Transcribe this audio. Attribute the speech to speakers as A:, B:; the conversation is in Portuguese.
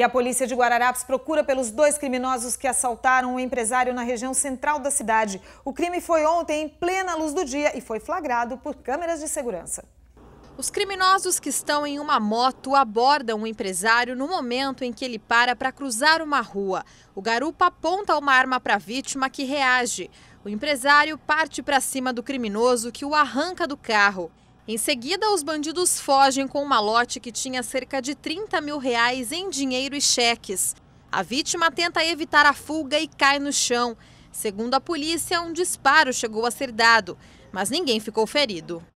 A: E a polícia de Guararapes procura pelos dois criminosos que assaltaram um empresário na região central da cidade. O crime foi ontem em plena luz do dia e foi flagrado por câmeras de segurança.
B: Os criminosos que estão em uma moto abordam o empresário no momento em que ele para para cruzar uma rua. O garupa aponta uma arma para a vítima que reage. O empresário parte para cima do criminoso que o arranca do carro. Em seguida, os bandidos fogem com um malote que tinha cerca de 30 mil reais em dinheiro e cheques. A vítima tenta evitar a fuga e cai no chão. Segundo a polícia, um disparo chegou a ser dado, mas ninguém ficou ferido.